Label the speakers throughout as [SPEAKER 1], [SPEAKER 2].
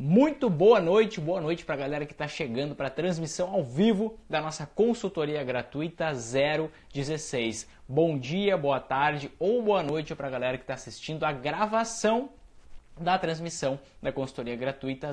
[SPEAKER 1] Muito boa noite, boa noite para a galera que está chegando para a transmissão ao vivo da nossa consultoria gratuita 016. Bom dia, boa tarde ou boa noite para a galera que está assistindo a gravação da transmissão da consultoria gratuita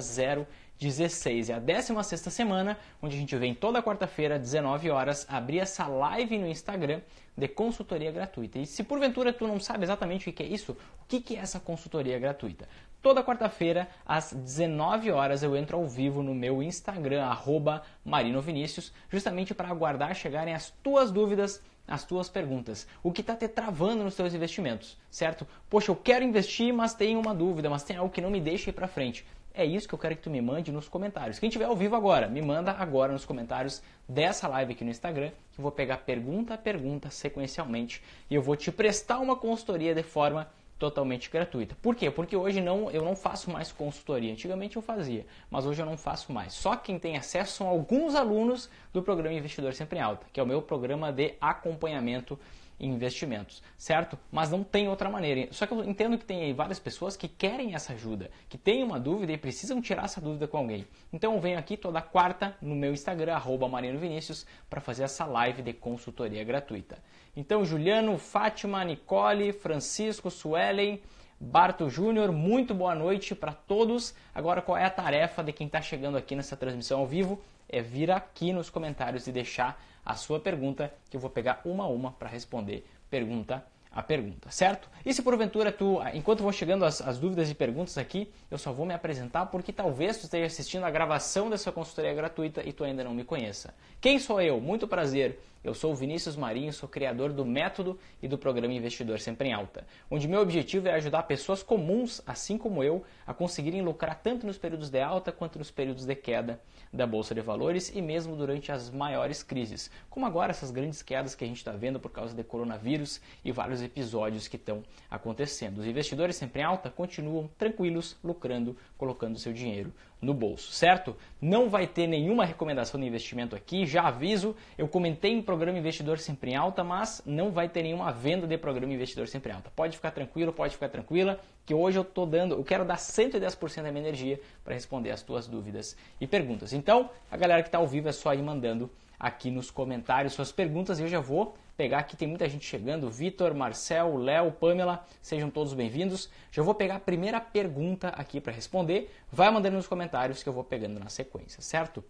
[SPEAKER 1] 016. É a 16 semana, onde a gente vem toda quarta-feira, 19 horas, abrir essa live no Instagram de consultoria gratuita. E se porventura tu não sabe exatamente o que é isso, o que é essa consultoria gratuita? Toda quarta-feira, às 19 horas, eu entro ao vivo no meu Instagram, arroba marinovinicius, justamente para aguardar chegarem as tuas dúvidas, as tuas perguntas. O que está te travando nos teus investimentos, certo? Poxa, eu quero investir, mas tenho uma dúvida, mas tem algo que não me deixa ir para frente. É isso que eu quero que tu me mande nos comentários. Quem tiver ao vivo agora, me manda agora nos comentários dessa live aqui no Instagram, que eu vou pegar pergunta a pergunta sequencialmente e eu vou te prestar uma consultoria de forma totalmente gratuita. Por quê? Porque hoje não, eu não faço mais consultoria. Antigamente eu fazia, mas hoje eu não faço mais. Só quem tem acesso são alguns alunos do programa Investidor Sempre em Alta, que é o meu programa de acompanhamento em investimentos, certo? Mas não tem outra maneira. Só que eu entendo que tem várias pessoas que querem essa ajuda, que têm uma dúvida e precisam tirar essa dúvida com alguém. Então eu venho aqui toda quarta no meu Instagram, arroba Vinícius, para fazer essa live de consultoria gratuita. Então, Juliano, Fátima, Nicole, Francisco, Suelen, Barto Júnior, muito boa noite para todos. Agora, qual é a tarefa de quem está chegando aqui nessa transmissão ao vivo? É vir aqui nos comentários e deixar a sua pergunta, que eu vou pegar uma a uma para responder pergunta a pergunta, certo? E se porventura tu, ah, enquanto vão chegando as, as, dúvidas e perguntas aqui, eu só vou me apresentar porque talvez tu esteja assistindo a gravação dessa consultoria gratuita e tu ainda não me conheça. Quem sou eu? Muito prazer. Eu sou o Vinícius Marinho, sou criador do Método e do programa Investidor Sempre em Alta, onde meu objetivo é ajudar pessoas comuns, assim como eu, a conseguirem lucrar tanto nos períodos de alta quanto nos períodos de queda da Bolsa de Valores e mesmo durante as maiores crises, como agora essas grandes quedas que a gente está vendo por causa de coronavírus e vários episódios que estão acontecendo. Os investidores sempre em alta continuam tranquilos, lucrando, colocando seu dinheiro no bolso, certo? Não vai ter nenhuma recomendação de investimento aqui, já aviso, eu comentei em programa Investidor Sempre em Alta, mas não vai ter nenhuma venda de programa Investidor Sempre em Alta. Pode ficar tranquilo, pode ficar tranquila, que hoje eu tô dando, eu quero dar 110% da minha energia para responder as tuas dúvidas e perguntas. Então, a galera que está ao vivo é só ir mandando aqui nos comentários suas perguntas e eu já vou pegar aqui, tem muita gente chegando, Vitor, Marcel, Léo, Pamela, sejam todos bem-vindos. Já vou pegar a primeira pergunta aqui para responder, vai mandando nos comentários que eu vou pegando na sequência, certo?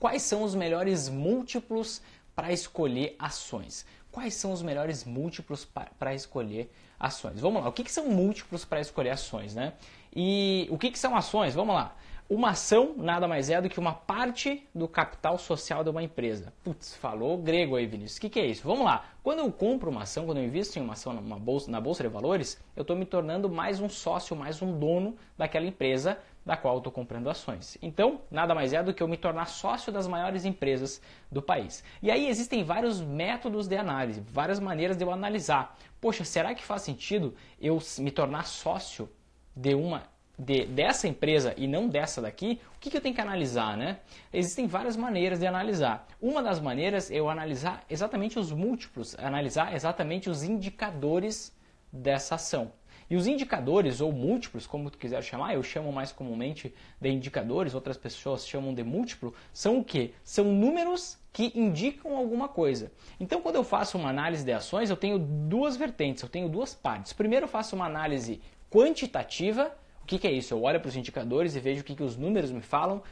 [SPEAKER 1] Quais são os melhores múltiplos para escolher ações? Quais são os melhores múltiplos para escolher ações? Vamos lá, o que, que são múltiplos para escolher ações, né? E o que, que são ações? Vamos lá. Uma ação nada mais é do que uma parte do capital social de uma empresa. Putz, falou grego aí, Vinícius. O que, que, é isso? Vamos lá. Quando eu compro uma ação, quando eu invisto em uma ação numa bolsa, na Bolsa de Valores, eu estou me tornando mais um sócio, mais um dono daquela empresa da qual eu estou comprando ações. Então, nada mais é do que eu me tornar sócio das maiores empresas do país. E aí existem vários métodos de análise, várias maneiras de eu analisar. Poxa, será que faz sentido eu me tornar sócio de uma de, dessa empresa e não dessa daqui, o que, que eu tenho que analisar, né? Existem várias maneiras de analisar. Uma das maneiras é eu analisar exatamente os múltiplos, analisar exatamente os indicadores dessa ação. E os indicadores ou múltiplos, como tu quiser chamar, eu chamo mais comumente de indicadores, outras pessoas chamam de múltiplo, são o que? São números que indicam alguma coisa. Então, quando eu faço uma análise de ações, eu tenho duas vertentes, eu tenho duas partes. Primeiro, eu faço uma análise quantitativa que, que é isso? Eu olho para os indicadores e vejo o que, que os números me falam.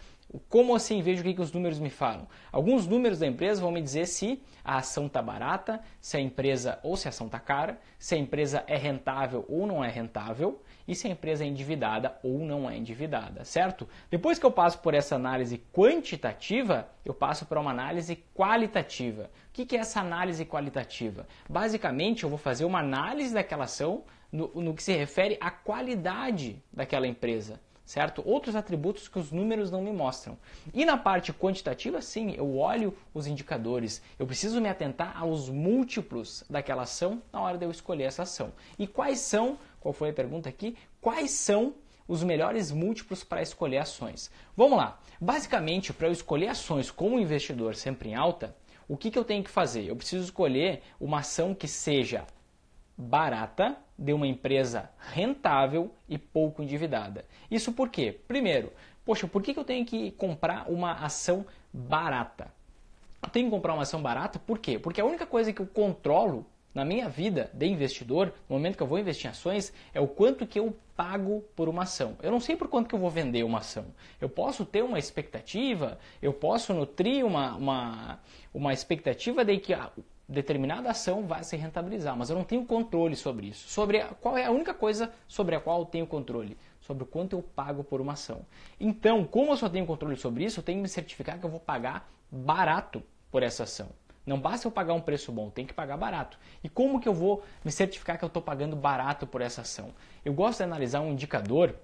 [SPEAKER 1] Como assim vejo o que, que os números me falam? Alguns números da empresa vão me dizer se a ação está barata, se a empresa ou se a ação está cara, se a empresa é rentável ou não é rentável e se a empresa é endividada ou não é endividada, certo? Depois que eu passo por essa análise quantitativa, eu passo para uma análise qualitativa. O que, que é essa análise qualitativa? Basicamente, eu vou fazer uma análise daquela ação no, no que se refere à qualidade daquela empresa, certo? Outros atributos que os números não me mostram. E na parte quantitativa, sim, eu olho os indicadores, eu preciso me atentar aos múltiplos daquela ação na hora de eu escolher essa ação. E quais são, qual foi a pergunta aqui, quais são os melhores múltiplos para escolher ações? Vamos lá. Basicamente, para eu escolher ações como investidor sempre em alta, o que, que eu tenho que fazer? Eu preciso escolher uma ação que seja barata de uma empresa rentável e pouco endividada. Isso por quê? Primeiro, poxa, por que eu tenho que comprar uma ação barata? Eu tenho que comprar uma ação barata por quê? Porque a única coisa que eu controlo na minha vida de investidor, no momento que eu vou investir em ações, é o quanto que eu pago por uma ação. Eu não sei por quanto que eu vou vender uma ação. Eu posso ter uma expectativa, eu posso nutrir uma, uma, uma expectativa de que ah, determinada ação vai se rentabilizar, mas eu não tenho controle sobre isso. Sobre a, qual é a única coisa sobre a qual eu tenho controle? Sobre o quanto eu pago por uma ação. Então, como eu só tenho controle sobre isso, eu tenho que me certificar que eu vou pagar barato por essa ação. Não basta eu pagar um preço bom, tem que pagar barato. E como que eu vou me certificar que eu estou pagando barato por essa ação? Eu gosto de analisar um indicador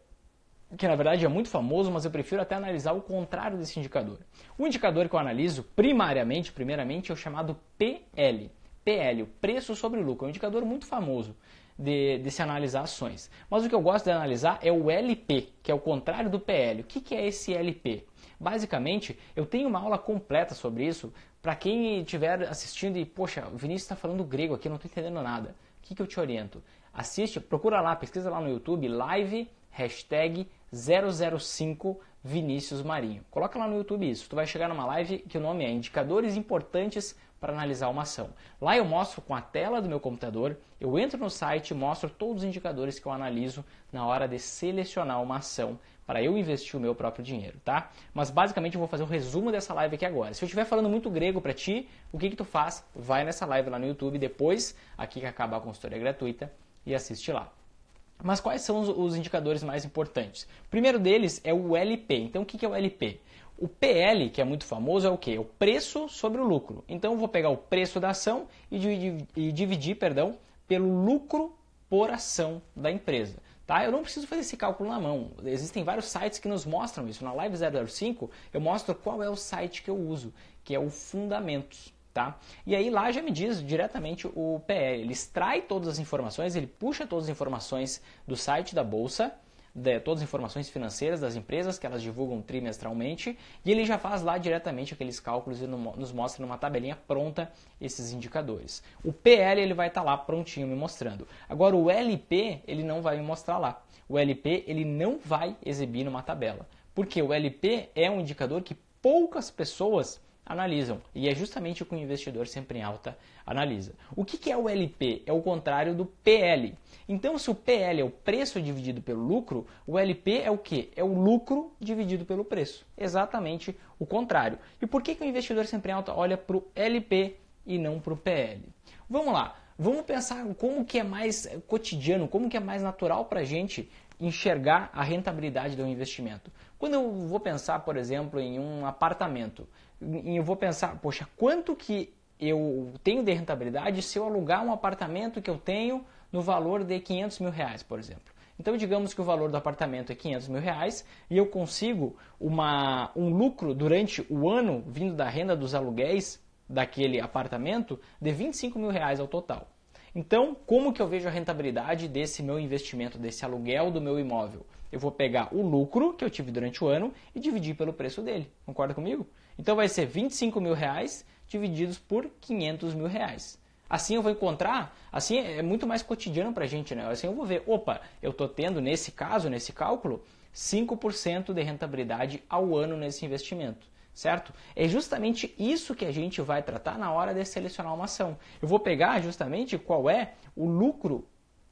[SPEAKER 1] que na verdade é muito famoso, mas eu prefiro até analisar o contrário desse indicador. O indicador que eu analiso primariamente, primeiramente, é o chamado PL. PL, o preço sobre lucro, é um indicador muito famoso de, de se analisar ações. Mas o que eu gosto de analisar é o LP, que é o contrário do PL. O que, que é esse LP? Basicamente, eu tenho uma aula completa sobre isso para quem estiver assistindo e, poxa, o Vinícius está falando grego aqui, não estou entendendo nada. O que, que eu te oriento? Assiste, procura lá, pesquisa lá no YouTube, live hashtag 005 Vinícius Marinho. Coloca lá no YouTube isso. Tu vai chegar numa live que o nome é Indicadores Importantes para analisar uma ação. Lá eu mostro com a tela do meu computador, eu entro no site e mostro todos os indicadores que eu analiso na hora de selecionar uma ação para eu investir o meu próprio dinheiro, tá? Mas basicamente eu vou fazer um resumo dessa live aqui agora. Se eu estiver falando muito grego para ti, o que que tu faz? Vai nessa live lá no YouTube depois, aqui que acabar a consultoria gratuita e assiste lá. Mas quais são os, indicadores mais importantes? O primeiro deles é o LP. Então, o que, é o LP? O PL, que é muito famoso, é o que? É o preço sobre o lucro. Então, eu vou pegar o preço da ação e dividir, e dividir perdão, pelo lucro por ação da empresa. Tá? Eu não preciso fazer esse cálculo na mão. Existem vários sites que nos mostram isso. Na Live 005, eu mostro qual é o site que eu uso, que é o Fundamentos. Tá? E aí lá já me diz diretamente o PL. ele extrai todas as informações, ele puxa todas as informações do site da bolsa, de, todas as informações financeiras das empresas que elas divulgam trimestralmente, e ele já faz lá diretamente aqueles cálculos e nos mostra numa tabelinha pronta esses indicadores. O PL ele vai estar tá lá prontinho me mostrando. Agora o LP ele não vai me mostrar lá. O LP ele não vai exibir numa tabela, porque o LP é um indicador que poucas pessoas analisam. E é justamente o que o investidor sempre em alta analisa. O que, que é o LP? É o contrário do PL. Então, se o PL é o preço dividido pelo lucro, o LP é o que? É o lucro dividido pelo preço. Exatamente o contrário. E por que, que o investidor sempre em alta olha para o LP e não para o PL? Vamos lá. Vamos pensar como que é mais eh, cotidiano, como que é mais natural para a gente enxergar a rentabilidade do investimento. Quando eu vou pensar, por exemplo, em um apartamento, e eu vou pensar, poxa, quanto que eu tenho de rentabilidade se eu alugar um apartamento que eu tenho no valor de 500 mil reais, por exemplo. Então, digamos que o valor do apartamento é 500 mil reais e eu consigo uma, um lucro durante o ano vindo da renda dos aluguéis daquele apartamento de 25 mil reais ao total. Então, como que eu vejo a rentabilidade desse meu investimento, desse aluguel do meu imóvel? Eu vou pegar o lucro que eu tive durante o ano e dividir pelo preço dele. Concorda comigo? Então vai ser 25 mil reais divididos por 500 mil reais. Assim eu vou encontrar, assim é muito mais cotidiano para a gente, né? Assim eu vou ver, opa, eu estou tendo nesse caso, nesse cálculo, 5% de rentabilidade ao ano nesse investimento, certo? É justamente isso que a gente vai tratar na hora de selecionar uma ação. Eu vou pegar justamente qual é o lucro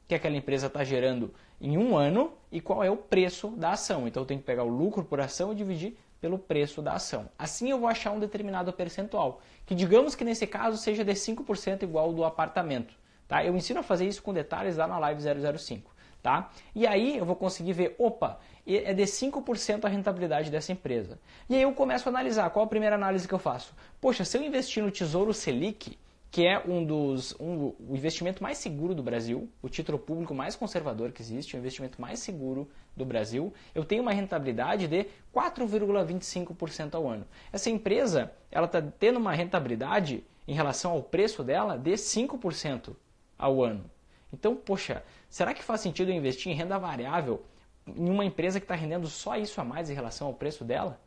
[SPEAKER 1] que aquela empresa está gerando em um ano e qual é o preço da ação. Então eu tenho que pegar o lucro por ação e dividir pelo preço da ação. Assim eu vou achar um determinado percentual, que digamos que nesse caso seja de 5% igual ao do apartamento. Tá? Eu ensino a fazer isso com detalhes lá na live 005. Tá? E aí eu vou conseguir ver, opa, é de 5% a rentabilidade dessa empresa. E aí eu começo a analisar, qual a primeira análise que eu faço? Poxa, se eu investir no Tesouro Selic, que é um dos um, o investimento mais seguro do Brasil, o título público mais conservador que existe, o investimento mais seguro do Brasil, eu tenho uma rentabilidade de 4,25% ao ano. Essa empresa ela está tendo uma rentabilidade em relação ao preço dela de 5% ao ano. Então, poxa, será que faz sentido eu investir em renda variável em uma empresa que está rendendo só isso a mais em relação ao preço dela?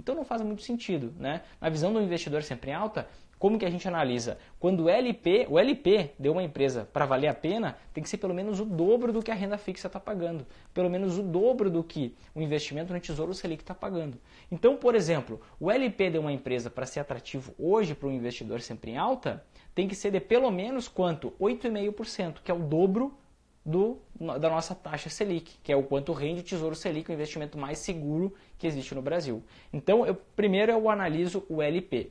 [SPEAKER 1] Então não faz muito sentido, né? Na visão do investidor sempre em alta, como que a gente analisa? Quando o LP, o LP deu uma empresa para valer a pena, tem que ser pelo menos o dobro do que a renda fixa está pagando, pelo menos o dobro do que o investimento no Tesouro Selic está pagando. Então, por exemplo, o LP deu uma empresa para ser atrativo hoje para um investidor sempre em alta, tem que ser de pelo menos quanto? 8,5%, que é o dobro do, da nossa taxa Selic, que é o quanto rende o Tesouro Selic, o investimento mais seguro que existe no Brasil. Então, eu, primeiro eu analiso o LP,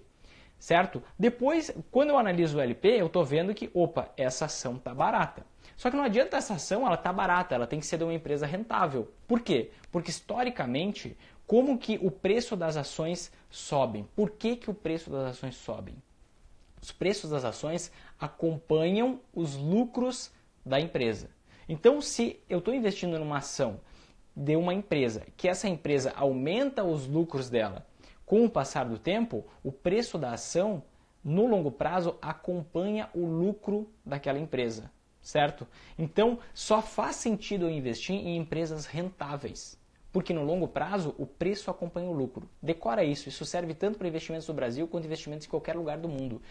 [SPEAKER 1] certo? Depois, quando eu analiso o LP, eu estou vendo que, opa, essa ação está barata. Só que não adianta essa ação, ela tá barata, ela tem que ser de uma empresa rentável. Por quê? Porque historicamente, como que o preço das ações sobem? Por que, que o preço das ações sobem? Os preços das ações acompanham os lucros da empresa. Então, se eu estou investindo numa ação de uma empresa, que essa empresa aumenta os lucros dela com o passar do tempo, o preço da ação no longo prazo acompanha o lucro daquela empresa, certo? Então, só faz sentido eu investir em empresas rentáveis, porque no longo prazo o preço acompanha o lucro. Decora isso, isso serve tanto para investimentos no Brasil quanto investimentos em qualquer lugar do mundo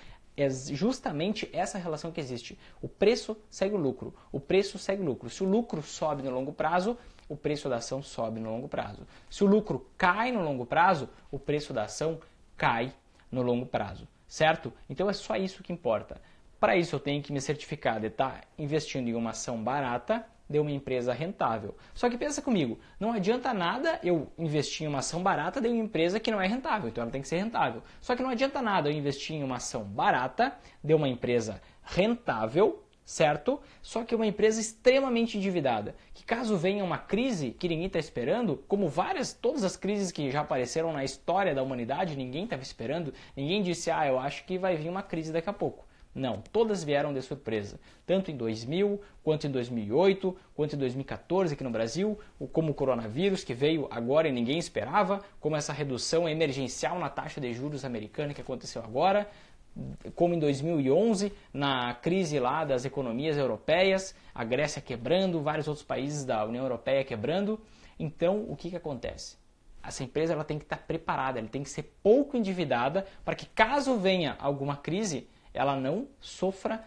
[SPEAKER 1] é justamente essa relação que existe. O preço segue o lucro, o preço segue o lucro. Se o lucro sobe no longo prazo, o preço da ação sobe no longo prazo. Se o lucro cai no longo prazo, o preço da ação cai no longo prazo, certo? Então é só isso que importa. Para isso eu tenho que me certificar de estar investindo em uma ação barata de uma empresa rentável. Só que pensa comigo, não adianta nada eu investir em uma ação barata de uma empresa que não é rentável, então ela tem que ser rentável. Só que não adianta nada eu investir em uma ação barata de uma empresa rentável, certo? Só que uma empresa extremamente endividada, que caso venha uma crise que ninguém está esperando, como várias, todas as crises que já apareceram na história da humanidade, ninguém estava esperando, ninguém disse, ah, eu acho que vai vir uma crise daqui a pouco. Não, todas vieram de surpresa. Tanto em 2000, quanto em 2008, quanto em 2014 aqui no Brasil, como o coronavírus que veio agora e ninguém esperava, como essa redução emergencial na taxa de juros americana que aconteceu agora, como em 2011, na crise lá das economias europeias, a Grécia quebrando, vários outros países da União Europeia quebrando. Então, o que, que acontece? Essa empresa ela tem que estar preparada, ela tem que ser pouco endividada para que caso venha alguma crise, ela não sofra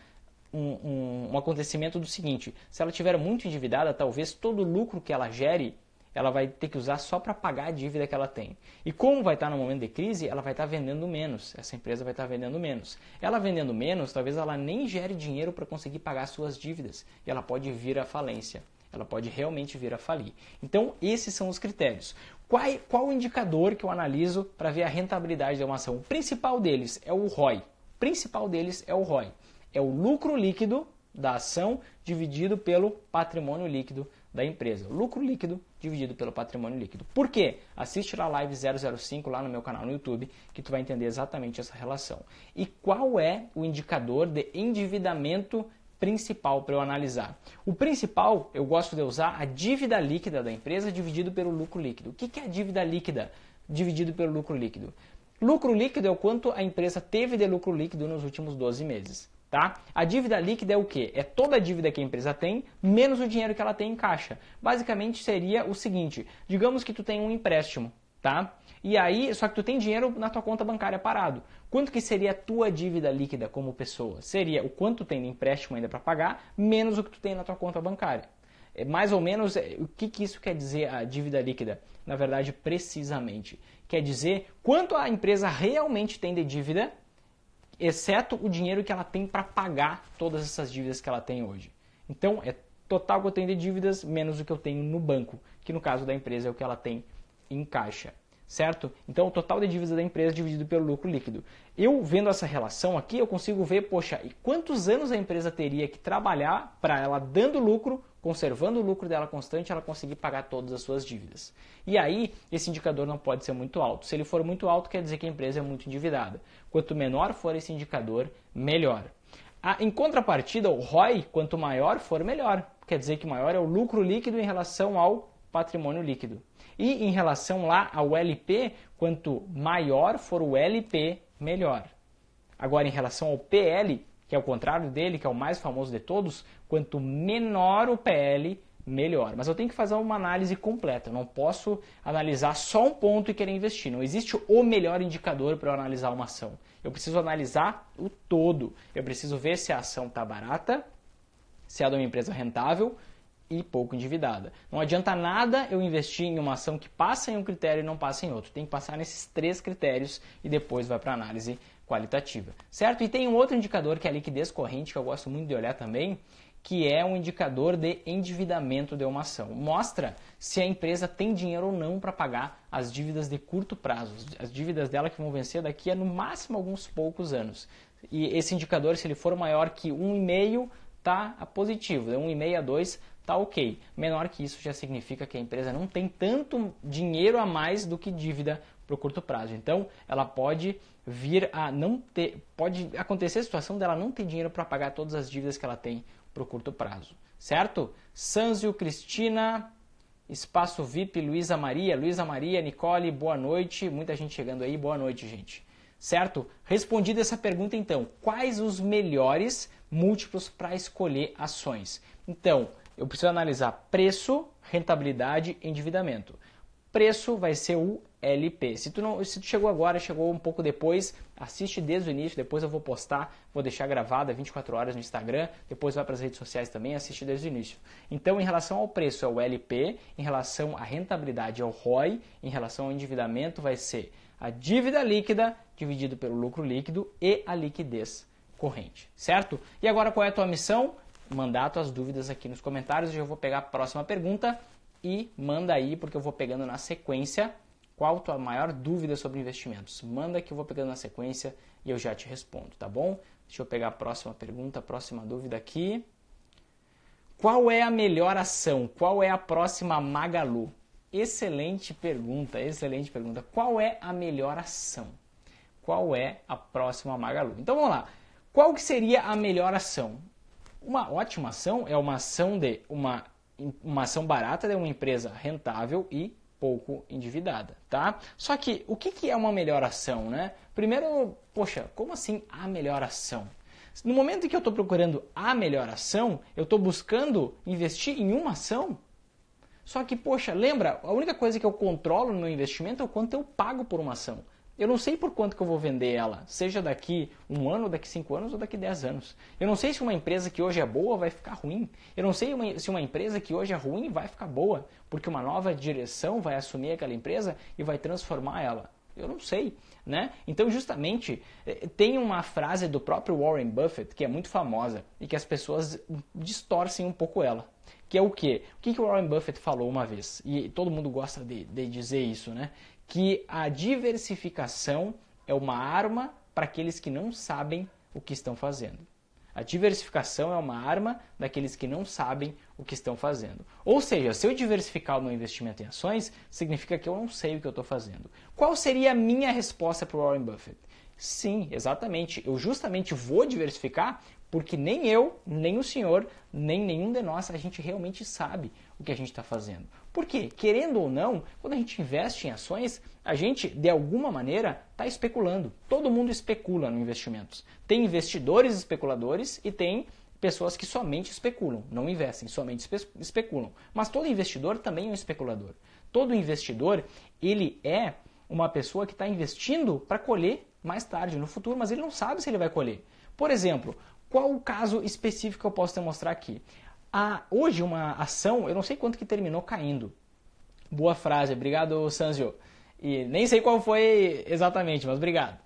[SPEAKER 1] um, um, um, acontecimento do seguinte: se ela tiver muito endividada, talvez todo o lucro que ela gere, ela vai ter que usar só para pagar a dívida que ela tem. E como vai estar tá no momento de crise, ela vai estar tá vendendo menos. Essa empresa vai estar tá vendendo menos. Ela vendendo menos, talvez ela nem gere dinheiro para conseguir pagar suas dívidas e ela pode vir à falência. Ela pode realmente vir a falir. Então, esses são os critérios. Qual, qual o indicador que eu analiso para ver a rentabilidade de uma ação? O principal deles é o ROI principal deles é o ROI, é o lucro líquido da ação dividido pelo patrimônio líquido da empresa. Lucro líquido dividido pelo patrimônio líquido. Por quê? Assiste lá a live 005 lá no meu canal no YouTube que tu vai entender exatamente essa relação. E qual é o indicador de endividamento principal para eu analisar? O principal, eu gosto de usar a dívida líquida da empresa dividido pelo lucro líquido. O que é a dívida líquida dividido pelo lucro líquido? Lucro líquido é o quanto a empresa teve de lucro líquido nos últimos 12 meses. Tá? A dívida líquida é o quê? É toda a dívida que a empresa tem, menos o dinheiro que ela tem em caixa. Basicamente seria o seguinte: digamos que tu tem um empréstimo, tá? E aí, só que tu tem dinheiro na tua conta bancária parado. Quanto que seria a tua dívida líquida como pessoa? Seria o quanto tem de empréstimo ainda para pagar, menos o que tu tem na tua conta bancária. É mais ou menos é, o que, que isso quer dizer a dívida líquida? Na verdade, precisamente, quer dizer quanto a empresa realmente tem de dívida, exceto o dinheiro que ela tem para pagar todas essas dívidas que ela tem hoje. Então, é total que eu tenho de dívidas menos o que eu tenho no banco, que no caso da empresa é o que ela tem em caixa certo? Então, o total de dívida da empresa é dividido pelo lucro líquido. Eu vendo essa relação aqui, eu consigo ver, poxa, e quantos anos a empresa teria que trabalhar para ela dando lucro conservando o lucro dela constante, ela conseguir pagar todas as suas dívidas. E aí, esse indicador não pode ser muito alto. Se ele for muito alto, quer dizer que a empresa é muito endividada. Quanto menor for esse indicador, melhor. Ah, em contrapartida, o ROI, quanto maior for, melhor. Quer dizer que maior é o lucro líquido em relação ao patrimônio líquido. E em relação lá ao LP, quanto maior for o LP, melhor. Agora, em relação ao PL, que é o contrário dele, que é o mais famoso de todos, quanto menor o PL, melhor. Mas eu tenho que fazer uma análise completa, eu não posso analisar só um ponto e querer investir. Não existe o melhor indicador para eu analisar uma ação. Eu preciso analisar o todo. Eu preciso ver se a ação está barata, se é de uma empresa rentável e pouco endividada. Não adianta nada eu investir em uma ação que passa em um critério e não passa em outro. Tem que passar nesses três critérios e depois vai para análise qualitativa, certo? E tem um outro indicador que é a liquidez corrente, que eu gosto muito de olhar também, que é um indicador de endividamento de uma ação. Mostra se a empresa tem dinheiro ou não para pagar as dívidas de curto prazo, as dívidas dela que vão vencer daqui a no máximo alguns poucos anos. E esse indicador, se ele for maior que 1,5, tá positivo, de 1,5 a 2 tá ok. Menor que isso já significa que a empresa não tem tanto dinheiro a mais do que dívida para o curto prazo. Então, ela pode vir a não ter. Pode acontecer a situação dela não ter dinheiro para pagar todas as dívidas que ela tem para o curto prazo. Certo? Sanzio, Cristina, Espaço VIP, Luísa Maria, Luísa Maria, Nicole, boa noite. Muita gente chegando aí, boa noite, gente. Certo? Respondida essa pergunta, então, quais os melhores múltiplos para escolher ações? Então, eu preciso analisar preço, rentabilidade, endividamento. Preço vai ser o LP. Se tu, não, se tu chegou agora, chegou um pouco depois, assiste desde o início, depois eu vou postar, vou deixar gravada 24 horas no Instagram, depois vai para as redes sociais também, assiste desde o início. Então, em relação ao preço é o LP, em relação à rentabilidade é o ROI, em relação ao endividamento vai ser a dívida líquida dividido pelo lucro líquido e a liquidez corrente, certo? E agora qual é a tua missão? Mandar tuas dúvidas aqui nos comentários, eu já vou pegar a próxima pergunta e manda aí porque eu vou pegando na sequência qual tua maior dúvida sobre investimentos. Manda que eu vou pegando na sequência e eu já te respondo, tá bom? Deixa eu pegar a próxima pergunta, a próxima dúvida aqui. Qual é a melhor ação? Qual é a próxima Magalu? Excelente pergunta, excelente pergunta. Qual é a melhor ação? Qual é a próxima Magalu? Então vamos lá. Qual que seria a melhor ação? Uma ótima ação é uma ação de uma, uma ação barata de uma empresa rentável e pouco endividada, tá? Só que o que, que é uma melhor ação, né? Primeiro, poxa, como assim a melhor ação? No momento em que eu estou procurando a melhor ação, eu estou buscando investir em uma ação. Só que, poxa, lembra, a única coisa que eu controlo no meu investimento é o quanto eu pago por uma ação. Eu não sei por quanto que eu vou vender ela, seja daqui um ano, daqui cinco anos ou daqui dez anos. Eu não sei se uma empresa que hoje é boa vai ficar ruim. Eu não sei uma, se uma empresa que hoje é ruim vai ficar boa, porque uma nova direção vai assumir aquela empresa e vai transformar ela. Eu não sei, né? Então, justamente, eh, tem uma frase do próprio Warren Buffett que é muito famosa e que as pessoas distorcem um pouco ela. Que é o quê? O que, que o Warren Buffett falou uma vez? E todo mundo gosta de, de dizer isso, né? que a diversificação é uma arma para aqueles que não sabem o que estão fazendo. A diversificação é uma arma daqueles que não sabem o que estão fazendo. Ou seja, se eu diversificar o meu investimento em ações, significa que eu não sei o que eu estou fazendo. Qual seria a minha resposta para o Warren Buffett? Sim, exatamente. Eu justamente vou diversificar porque nem eu, nem o senhor, nem nenhum de nós, a gente realmente sabe o que a gente está fazendo. Por quê? querendo ou não, quando a gente investe em ações, a gente, de alguma maneira, está especulando. Todo mundo especula no investimentos. Tem investidores especuladores e tem pessoas que somente especulam, não investem, somente espe especulam. Mas todo investidor também é um especulador. Todo investidor, ele é uma pessoa que está investindo para colher mais tarde, no futuro, mas ele não sabe se ele vai colher. Por exemplo, qual o caso específico que eu posso te mostrar aqui? A, hoje uma ação, eu não sei quanto que terminou caindo. Boa frase, obrigado Sanzio. E nem sei qual foi exatamente, mas obrigado.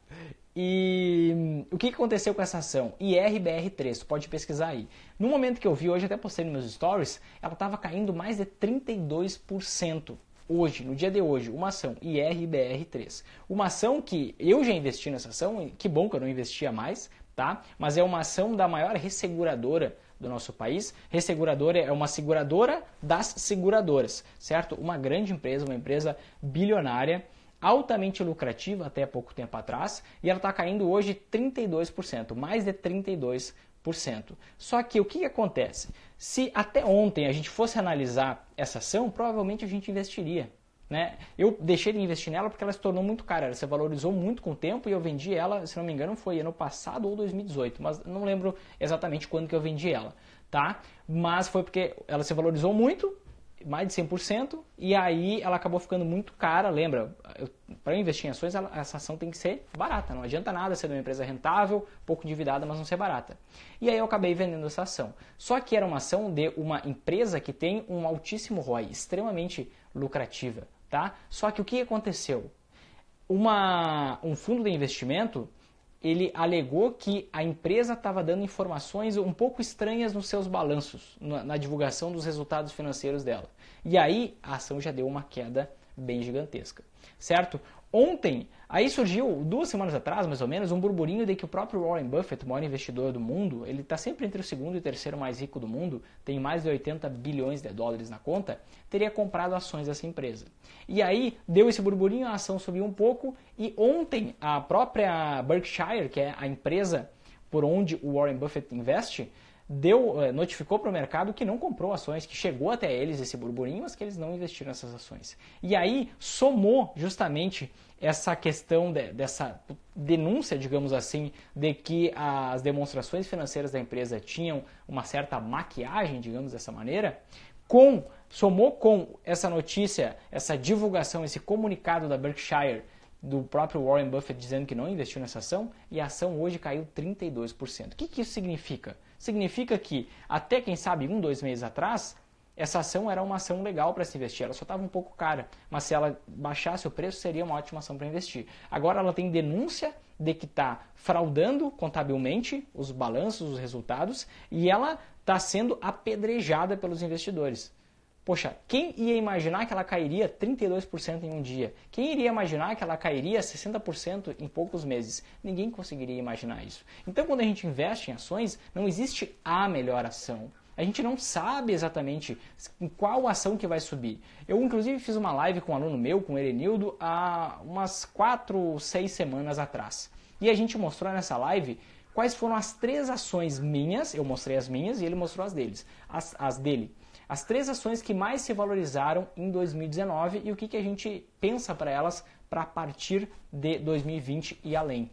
[SPEAKER 1] E o que aconteceu com essa ação? IRBR3, tu pode pesquisar aí. No momento que eu vi, hoje até postei nos meus stories, ela estava caindo mais de 32%. Hoje, no dia de hoje, uma ação IRBR3. Uma ação que eu já investi nessa ação, que bom que eu não investia mais, tá? Mas é uma ação da maior resseguradora do nosso país. Resseguradora é uma seguradora das seguradoras, certo? Uma grande empresa, uma empresa bilionária, altamente lucrativa até pouco tempo atrás, e ela está caindo hoje 32%, mais de 32%. Só que o que, que acontece? Se até ontem a gente fosse analisar essa ação, provavelmente a gente investiria. Né? Eu deixei de investir nela porque ela se tornou muito cara, ela se valorizou muito com o tempo e eu vendi ela, se não me engano, foi ano passado ou 2018, mas não lembro exatamente quando que eu vendi ela, tá? Mas foi porque ela se valorizou muito, mais de 100%, e aí ela acabou ficando muito cara, lembra? Para investir em ações, ela, essa ação tem que ser barata, não adianta nada ser uma empresa rentável, pouco endividada, mas não ser barata. E aí eu acabei vendendo essa ação. Só que era uma ação de uma empresa que tem um altíssimo ROI, extremamente lucrativa tá? Só que o que aconteceu? Uma, um fundo de investimento ele alegou que a empresa estava dando informações um pouco estranhas nos seus balanços, na, na, divulgação dos resultados financeiros dela. E aí a ação já deu uma queda bem gigantesca, certo? Ontem, aí surgiu, duas semanas atrás mais ou menos, um burburinho de que o próprio Warren Buffett, o maior investidor do mundo, ele está sempre entre o segundo e o terceiro mais rico do mundo, tem mais de 80 bilhões de dólares na conta, teria comprado ações dessa empresa. E aí deu esse burburinho, a ação subiu um pouco e ontem a própria Berkshire, que é a empresa por onde o Warren Buffett investe, deu, eh, notificou para o mercado que não comprou ações, que chegou até eles esse burburinho, mas que eles não investiram nessas ações. E aí somou justamente essa questão de, dessa denúncia, digamos assim, de que as demonstrações financeiras da empresa tinham uma certa maquiagem, digamos dessa maneira, com somou com essa notícia, essa divulgação, esse comunicado da Berkshire do próprio Warren Buffett dizendo que não investiu nessa ação e a ação hoje caiu 32%. O que, que isso significa? Significa que até quem sabe um, dois meses atrás essa ação era uma ação legal para se investir, ela só estava um pouco cara, mas se ela baixasse o preço seria uma ótima ação para investir. Agora ela tem denúncia de que está fraudando contabilmente os balanços, os resultados, e ela está sendo apedrejada pelos investidores. Poxa, quem ia imaginar que ela cairia 32% em um dia? Quem iria imaginar que ela cairia 60% em poucos meses? Ninguém conseguiria imaginar isso. Então, quando a gente investe em ações, não existe a melhor ação a gente não sabe exatamente qual ação que vai subir. Eu, inclusive, fiz uma live com um aluno meu, com o Erenildo, há umas quatro, seis semanas atrás. E a gente mostrou nessa live quais foram as três ações minhas, eu mostrei as minhas e ele mostrou as deles, as, as dele. As três ações que mais se valorizaram em 2019 e o que, que a gente pensa para elas para partir de 2020 e além.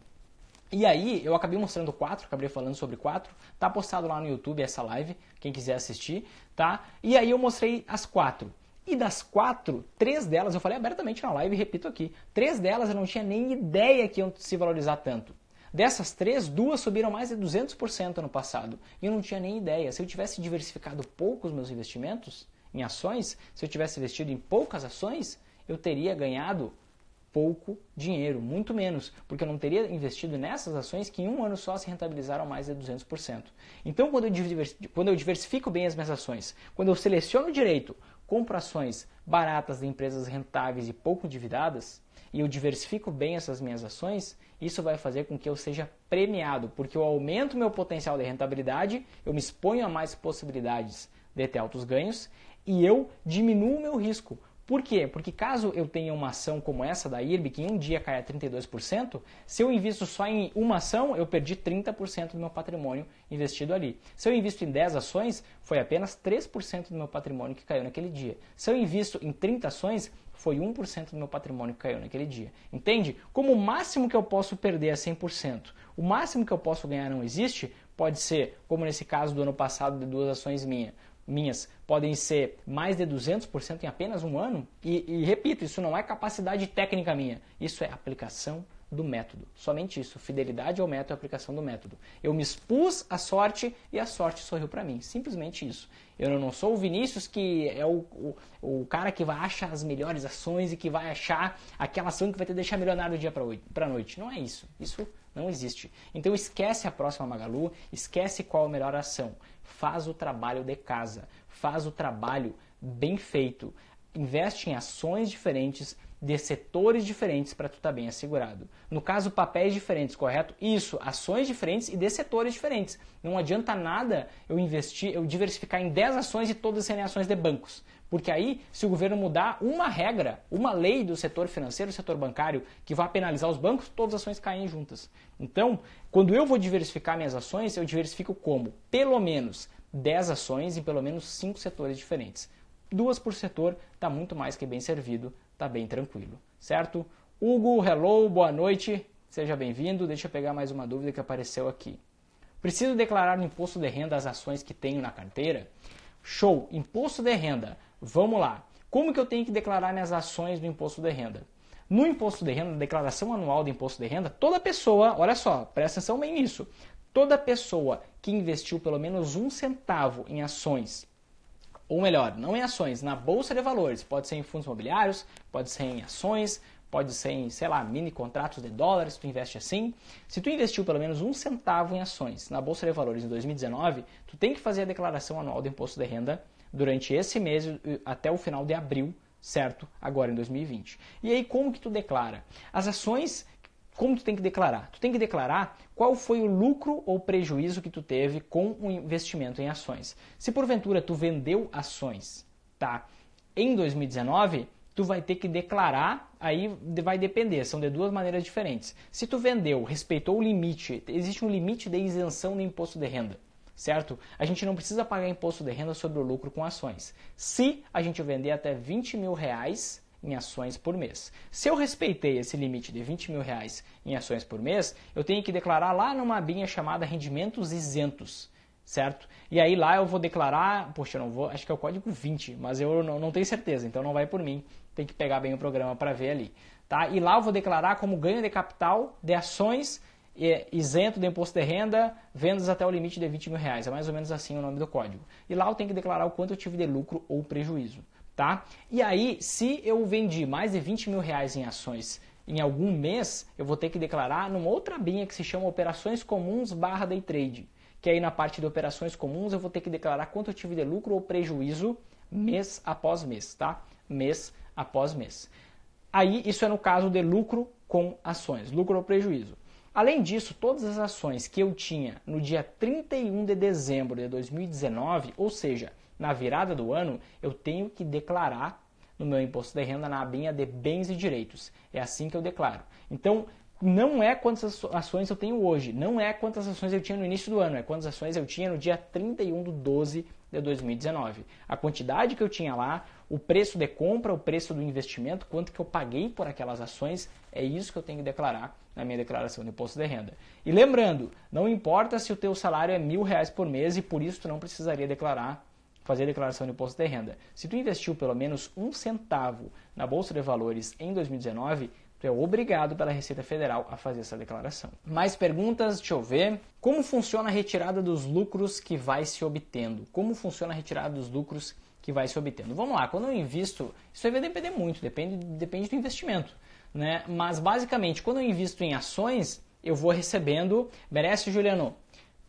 [SPEAKER 1] E aí, eu acabei mostrando quatro, acabei falando sobre quatro. Tá postado lá no YouTube essa live, quem quiser assistir, tá? E aí eu mostrei as quatro. E das quatro, três delas, eu falei abertamente na live e repito aqui, três delas eu não tinha nem ideia que iam se valorizar tanto. Dessas três, duas subiram mais de 200% ano passado. E eu não tinha nem ideia. Se eu tivesse diversificado pouco os meus investimentos em ações, se eu tivesse investido em poucas ações, eu teria ganhado pouco dinheiro, muito menos, porque eu não teria investido nessas ações que em um ano só se rentabilizaram mais de 200%. Então, quando eu, diversifico bem as minhas ações, quando eu seleciono direito, compro ações baratas de empresas rentáveis e pouco endividadas, e eu diversifico bem essas minhas ações, isso vai fazer com que eu seja premiado, porque eu aumento meu potencial de rentabilidade, eu me exponho a mais possibilidades de ter altos ganhos e eu diminuo o meu risco, por quê? Porque caso eu tenha uma ação como essa da IRB, que em um dia cai a 32%, se eu invisto só em uma ação, eu perdi 30% do meu patrimônio investido ali. Se eu invisto em 10 ações, foi apenas 3% do meu patrimônio que caiu naquele dia. Se eu invisto em 30 ações, foi 1% do meu patrimônio que caiu naquele dia. Entende? Como o máximo que eu posso perder é 100%, o máximo que eu posso ganhar não existe, pode ser, como nesse caso do ano passado de duas ações minhas, minhas podem ser mais de 200% em apenas um ano. E, e repito, isso não é capacidade técnica minha, isso é aplicação do método. Somente isso, fidelidade ao método e aplicação do método. Eu me expus à sorte e a sorte sorriu para mim. Simplesmente isso. Eu não sou o Vinícius que é o, o, o, cara que vai achar as melhores ações e que vai achar aquela ação que vai te deixar milionário do dia para noite. Não é isso. Isso não existe. Então esquece a próxima Magalu, esquece qual é a melhor ação. Faz o trabalho de casa, faz o trabalho bem feito, investe em ações diferentes de setores diferentes para tu estar tá bem assegurado. No caso, papéis diferentes, correto? Isso, ações diferentes e de setores diferentes. Não adianta nada eu investir, eu diversificar em 10 ações e todas serem ações de bancos, porque aí, se o governo mudar uma regra, uma lei do setor financeiro, do setor bancário, que vá penalizar os bancos, todas as ações caem juntas. Então, quando eu vou diversificar minhas ações, eu diversifico como? Pelo menos 10 ações em pelo menos 5 setores diferentes. Duas por setor, está muito mais que bem servido, está bem tranquilo, certo? Hugo, hello, boa noite, seja bem-vindo. Deixa eu pegar mais uma dúvida que apareceu aqui. Preciso declarar no imposto de renda as ações que tenho na carteira? Show! Imposto de renda. Vamos lá. Como que eu tenho que declarar minhas ações do imposto de renda? No imposto de renda, na declaração anual do imposto de renda, toda pessoa, olha só, presta atenção bem nisso, toda pessoa que investiu pelo menos um centavo em ações, ou melhor, não em ações, na bolsa de valores, pode ser em fundos imobiliários, pode ser em ações, pode ser em, sei lá, mini contratos de dólares, tu investe assim. Se tu investiu pelo menos um centavo em ações na bolsa de valores em 2019, tu tem que fazer a declaração anual do imposto de renda durante esse mês eh, até o final de abril, certo? Agora em 2020. E aí como que tu declara? As ações como tu tem que declarar? Tu tem que declarar qual foi o lucro ou prejuízo que tu teve com o investimento em ações. Se porventura tu vendeu ações, tá? Em 2019, tu vai ter que declarar, aí vai depender, são de duas maneiras diferentes. Se tu vendeu, respeitou o limite, existe um limite de isenção no imposto de renda certo? A gente não precisa pagar imposto de renda sobre o lucro com ações, se a gente vender até 20 mil reais em ações por mês. Se eu respeitei esse limite de 20 mil reais em ações por mês, eu tenho que declarar lá numa abinha chamada rendimentos isentos, certo? E aí lá eu vou declarar, poxa, eu não vou, acho que é o código 20, mas eu não, não tenho certeza, então não vai por mim, tem que pegar bem o programa para ver ali, tá? E lá eu vou declarar como ganho de capital de ações é isento do imposto de renda, vendas até o limite de 20 mil reais. É mais ou menos assim o nome do código. E lá eu tenho que declarar o quanto eu tive de lucro ou prejuízo. Tá? E aí, se eu vendi mais de 20 mil reais em ações em algum mês, eu vou ter que declarar numa outra binha que se chama Operações Comuns barra Day Trade. Que aí na parte de operações comuns eu vou ter que declarar quanto eu tive de lucro ou prejuízo mês após mês, tá? Mês após mês. Aí isso é no caso de lucro com ações, lucro ou prejuízo. Além disso, todas as ações que eu tinha no dia 31 de dezembro de 2019, ou seja, na virada do ano, eu tenho que declarar no meu imposto de renda na abinha de bens e direitos. É assim que eu declaro. Então, não é quantas ações eu tenho hoje, não é quantas ações eu tinha no início do ano, é quantas ações eu tinha no dia 31 de 12 de 2019. A quantidade que eu tinha lá, o preço de compra, o preço do investimento, quanto que eu paguei por aquelas ações, é isso que eu tenho que declarar na minha declaração de imposto de renda. E lembrando, não importa se o teu salário é mil reais por mês e por isso tu não precisaria declarar, fazer a declaração de imposto de renda. Se tu investiu pelo menos um centavo na Bolsa de Valores em 2019, tu é obrigado pela Receita Federal a fazer essa declaração. Mais perguntas? Deixa eu ver. Como funciona a retirada dos lucros que vai se obtendo? Como funciona a retirada dos lucros que vai se obtendo? Vamos lá, quando eu invisto, isso aí vai depender muito, depende, depende do investimento né? Mas basicamente, quando eu invisto em ações, eu vou recebendo. Merece, Juliano?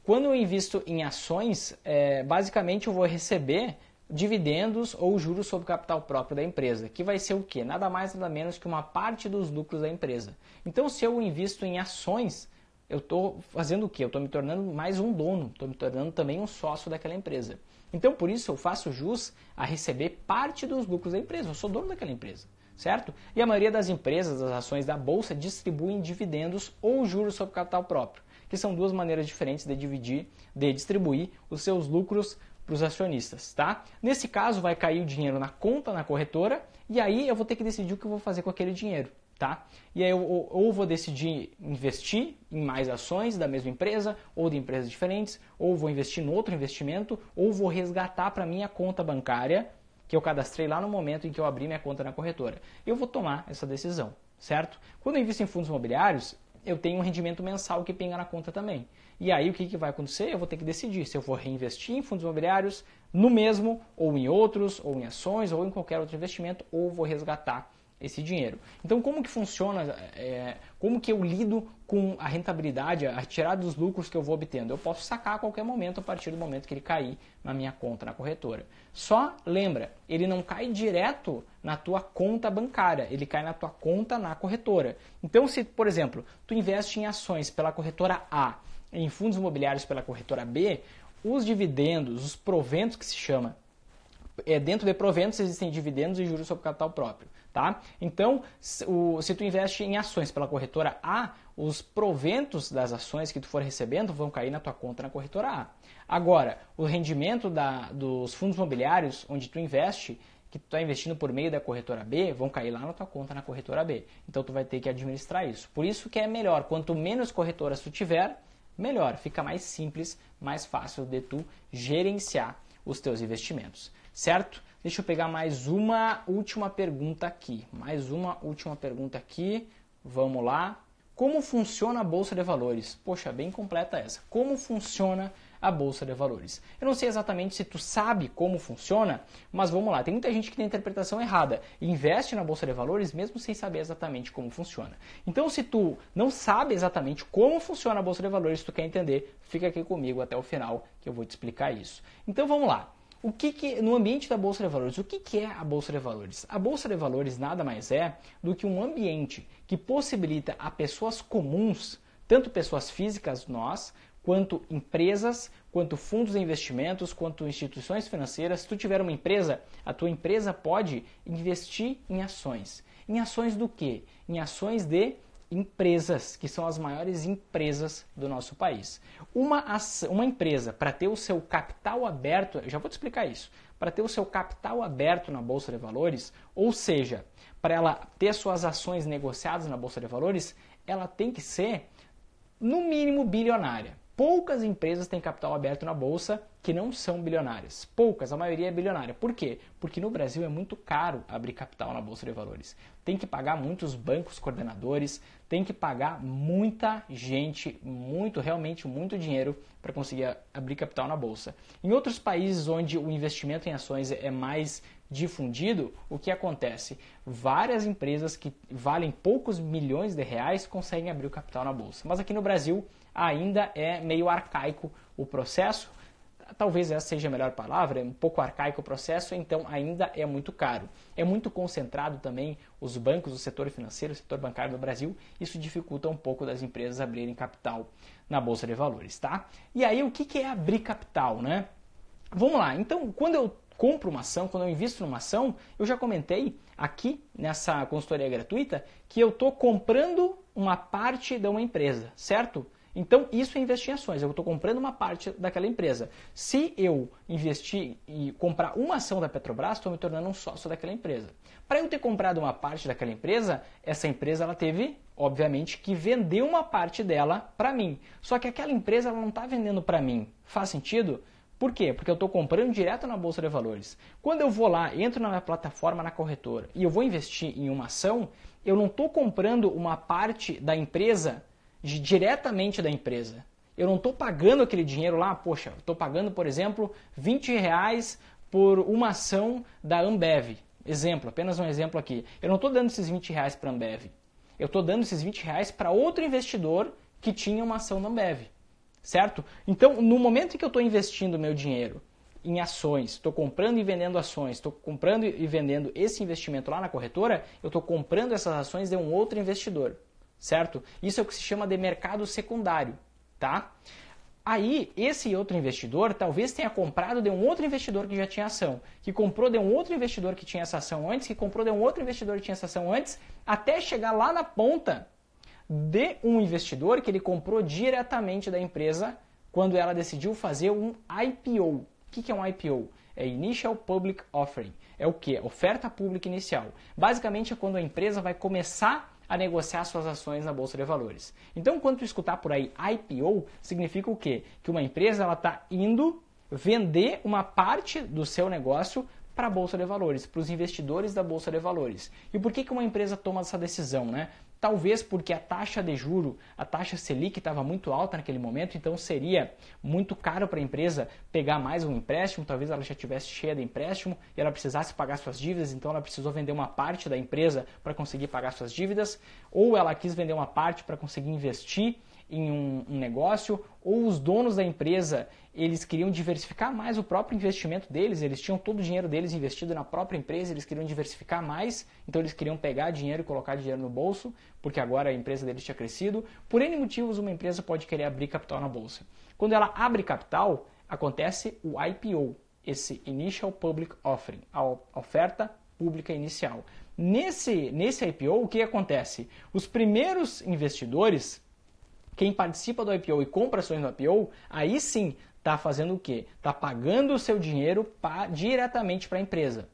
[SPEAKER 1] Quando eu invisto em ações, é, basicamente eu vou receber dividendos ou juros sobre o capital próprio da empresa, que vai ser o que? Nada mais nada menos que uma parte dos lucros da empresa. Então, se eu invisto em ações, eu estou fazendo o que? Eu estou me tornando mais um dono, estou me tornando também um sócio daquela empresa. Então, por isso, eu faço jus a receber parte dos lucros da empresa, eu sou dono daquela empresa certo? E a maioria das empresas, das ações da bolsa, distribuem dividendos ou juros sobre capital próprio, que são duas maneiras diferentes de dividir, de distribuir os seus lucros para os acionistas, tá? Nesse caso, vai cair o dinheiro na conta na corretora e aí eu vou ter que decidir o que eu vou fazer com aquele dinheiro, tá? E aí eu ou, vou decidir investir em mais ações da mesma empresa ou de empresas diferentes, ou vou investir em outro investimento, ou vou resgatar para minha conta bancária que eu cadastrei lá no momento em que eu abri minha conta na corretora. Eu vou tomar essa decisão, certo? Quando eu invisto em fundos imobiliários, eu tenho um rendimento mensal que pinga na conta também. E aí o que, que vai acontecer? Eu vou ter que decidir se eu vou reinvestir em fundos imobiliários no mesmo, ou em outros, ou em ações, ou em qualquer outro investimento, ou vou resgatar esse dinheiro. Então, como que funciona, é, como que eu lido com a rentabilidade, a tirar dos lucros que eu vou obtendo? Eu posso sacar a qualquer momento, a partir do momento que ele cair na minha conta, na corretora. Só lembra, ele não cai direto na tua conta bancária, ele cai na tua conta na corretora. Então, se, por exemplo, tu investe em ações pela corretora A, em fundos imobiliários pela corretora B, os dividendos, os proventos que se chama, é, dentro de proventos existem dividendos e juros sobre capital próprio tá? Então, se, o, se tu investe em ações pela corretora A, os proventos das ações que tu for recebendo vão cair na tua conta na corretora A. Agora, o rendimento da, dos fundos imobiliários onde tu investe, que tu está investindo por meio da corretora B, vão cair lá na tua conta na corretora B. Então, tu vai ter que administrar isso. Por isso que é melhor, quanto menos corretoras tu tiver, melhor. Fica mais simples, mais fácil de tu gerenciar os teus investimentos, certo? Deixa eu pegar mais uma última pergunta aqui. Mais uma última pergunta aqui. Vamos lá. Como funciona a bolsa de valores? Poxa, bem completa essa. Como funciona a bolsa de valores? Eu não sei exatamente se tu sabe como funciona, mas vamos lá. Tem muita gente que tem a interpretação errada e investe na bolsa de valores mesmo sem saber exatamente como funciona. Então, se tu não sabe exatamente como funciona a bolsa de valores, tu quer entender, fica aqui comigo até o final que eu vou te explicar isso. Então, vamos lá. O que, que no ambiente da bolsa de valores, o que, que é a bolsa de valores? A bolsa de valores nada mais é do que um ambiente que possibilita a pessoas comuns, tanto pessoas físicas nós, quanto empresas, quanto fundos de investimentos, quanto instituições financeiras. Se tu tiver uma empresa, a tua empresa pode investir em ações. Em ações do quê? Em ações de empresas, que são as maiores empresas do nosso país. Uma, ação, uma empresa, para ter o seu capital aberto, já vou te explicar isso, para ter o seu capital aberto na Bolsa de Valores, ou seja, para ela ter suas ações negociadas na Bolsa de Valores, ela tem que ser, no mínimo, bilionária. Poucas empresas têm capital aberto na bolsa que não são bilionárias. Poucas, a maioria é bilionária. Por quê? Porque no Brasil é muito caro abrir capital na bolsa de valores. Tem que pagar muitos bancos coordenadores, tem que pagar muita gente, muito, realmente muito dinheiro para conseguir abrir capital na bolsa. Em outros países onde o investimento em ações é mais difundido, o que acontece? Várias empresas que valem poucos milhões de reais conseguem abrir o capital na bolsa. Mas aqui no Brasil ainda é meio arcaico o processo. Talvez essa seja a melhor palavra, é um pouco arcaico o processo, então ainda é muito caro. É muito concentrado também os bancos, o setor financeiro, o setor bancário do Brasil, isso dificulta um pouco das empresas abrirem capital na Bolsa de Valores, tá? E aí, o que é abrir capital, né? Vamos lá, então quando eu compro uma ação, quando eu invisto numa ação, eu já comentei aqui nessa consultoria gratuita que eu estou comprando uma parte de uma empresa, certo? Então, isso é investir em ações. Eu estou comprando uma parte daquela empresa. Se eu investir e comprar uma ação da Petrobras, estou me tornando um sócio daquela empresa. Para eu ter comprado uma parte daquela empresa, essa empresa ela teve, obviamente, que vender uma parte dela para mim. Só que aquela empresa ela não está vendendo para mim. Faz sentido? Por quê? Porque eu estou comprando direto na Bolsa de Valores. Quando eu vou lá, entro na minha plataforma, na corretora, e eu vou investir em uma ação, eu não estou comprando uma parte da empresa de, diretamente da empresa. Eu não estou pagando aquele dinheiro lá, poxa, estou pagando, por exemplo, 20 reais por uma ação da Ambev. Exemplo, apenas um exemplo aqui. Eu não estou dando esses 20 reais para a Ambev. Eu estou dando esses 20 reais para outro investidor que tinha uma ação da Ambev. Certo? Então, no momento em que eu estou investindo meu dinheiro em ações, estou comprando e vendendo ações, estou comprando e vendendo esse investimento lá na corretora, eu estou comprando essas ações de um outro investidor certo? Isso é o que se chama de mercado secundário, tá? Aí, esse outro investidor talvez tenha comprado de um outro investidor que já tinha ação, que comprou de um outro investidor que tinha essa ação antes, que comprou de um outro investidor que tinha essa ação antes, até chegar lá na ponta de um investidor que ele comprou diretamente da empresa quando ela decidiu fazer um IPO. O que é um IPO? É Initial Public Offering. É o que? Oferta pública inicial. Basicamente é quando a empresa vai começar a negociar suas ações na bolsa de valores. Então, quando tu escutar por aí IPO, significa o quê? Que uma empresa ela está indo vender uma parte do seu negócio para a bolsa de valores, para os investidores da bolsa de valores. E por que, que uma empresa toma essa decisão, né? talvez porque a taxa de juro, a taxa Selic estava muito alta naquele momento, então seria muito caro para a empresa pegar mais um empréstimo, talvez ela já tivesse cheia de empréstimo e ela precisasse pagar suas dívidas, então ela precisou vender uma parte da empresa para conseguir pagar suas dívidas, ou ela quis vender uma parte para conseguir investir em um, um, negócio ou os donos da empresa eles queriam diversificar mais o próprio investimento deles, eles tinham todo o dinheiro deles investido na própria empresa, eles queriam diversificar mais, então eles queriam pegar dinheiro e colocar dinheiro no bolso, porque agora a empresa deles tinha crescido. Por N motivos, uma empresa pode querer abrir capital na bolsa. Quando ela abre capital, acontece o IPO, esse Initial Public Offering, a oferta pública inicial. Nesse, nesse IPO, o que acontece? Os primeiros investidores quem participa do IPO e compra ações no IPO, aí sim está fazendo o quê? Está pagando o seu dinheiro pra, diretamente para a empresa,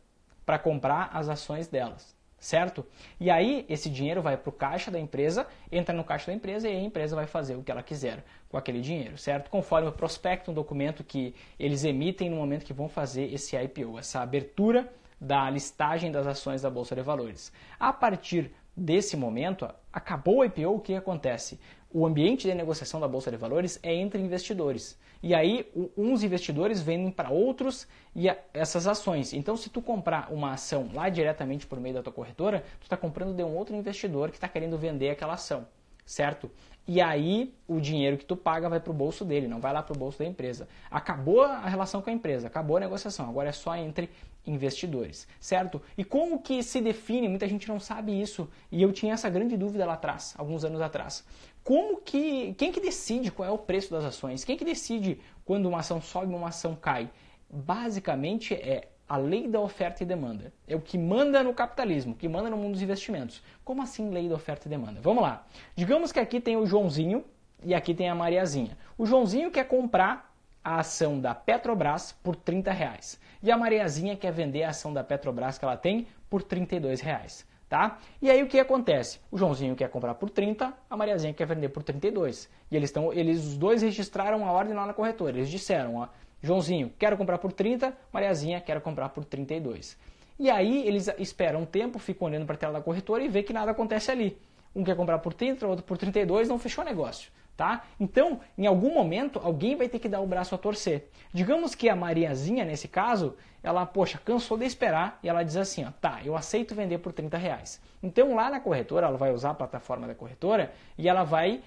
[SPEAKER 1] para comprar as ações delas, certo? E aí esse dinheiro vai para o caixa da empresa, entra no caixa da empresa e a empresa vai fazer o que ela quiser com aquele dinheiro, certo? Conforme o prospecto, um documento que eles emitem no momento que vão fazer esse IPO, essa abertura da listagem das ações da Bolsa de Valores. A partir desse momento, acabou o IPO, o que acontece? O ambiente de negociação da Bolsa de Valores é entre investidores. E aí, uns investidores vendem para outros e essas ações. Então, se tu comprar uma ação lá diretamente por meio da tua corretora, tu está comprando de um outro investidor que está querendo vender aquela ação certo? E aí o dinheiro que tu paga vai para o bolso dele, não vai lá para o bolso da empresa. Acabou a relação com a empresa, acabou a negociação, agora é só entre investidores, certo? E como que se define? Muita gente não sabe isso, e eu tinha essa grande dúvida lá atrás, alguns anos atrás. Como que quem que decide qual é o preço das ações? Quem que decide quando uma ação sobe e uma ação cai? Basicamente é a lei da oferta e demanda. É o que manda no capitalismo, que manda no mundo dos investimentos. Como assim lei da oferta e demanda? Vamos lá. Digamos que aqui tem o Joãozinho e aqui tem a Mariazinha. O Joãozinho quer comprar a ação da Petrobras por 30 reais. E a Mariazinha quer vender a ação da Petrobras que ela tem por 32 reais. Tá? E aí o que acontece? O Joãozinho quer comprar por 30, a Mariazinha quer vender por 32. E eles estão, eles os dois registraram a ordem lá na corretora. Eles disseram, ó, Joãozinho, quero comprar por 30, Mariazinha, quero comprar por 32. E aí eles esperam um tempo, ficam olhando para a tela da corretora e vê que nada acontece ali. Um quer comprar por 30, outro por 32, não fechou o negócio tá? Então, em algum momento, alguém vai ter que dar o braço a torcer. Digamos que a Mariazinha, nesse caso, ela, poxa, cansou de esperar e ela diz assim, ó, tá, eu aceito vender por 30 reais. Então, lá na corretora, ela vai usar a plataforma da corretora e ela vai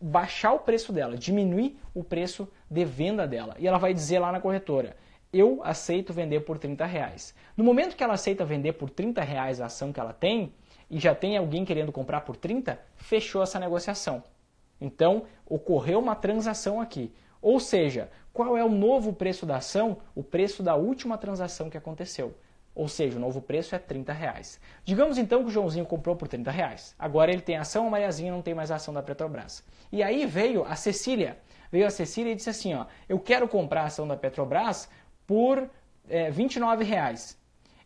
[SPEAKER 1] baixar o preço dela, diminuir o preço de venda dela. E ela vai dizer lá na corretora, eu aceito vender por 30 reais. No momento que ela aceita vender por 30 reais a ação que ela tem, e já tem alguém querendo comprar por 30, fechou essa negociação. Então, ocorreu uma transação aqui. Ou seja, qual é o novo preço da ação? O preço da última transação que aconteceu. Ou seja, o novo preço é 30 reais. Digamos então que o Joãozinho comprou por 30 reais. Agora ele tem ação, a Mariazinha não tem mais ação da Petrobras. E aí veio a Cecília. Veio a Cecília e disse assim: ó, eu quero comprar a ação da Petrobras por é, eh, 29 reais.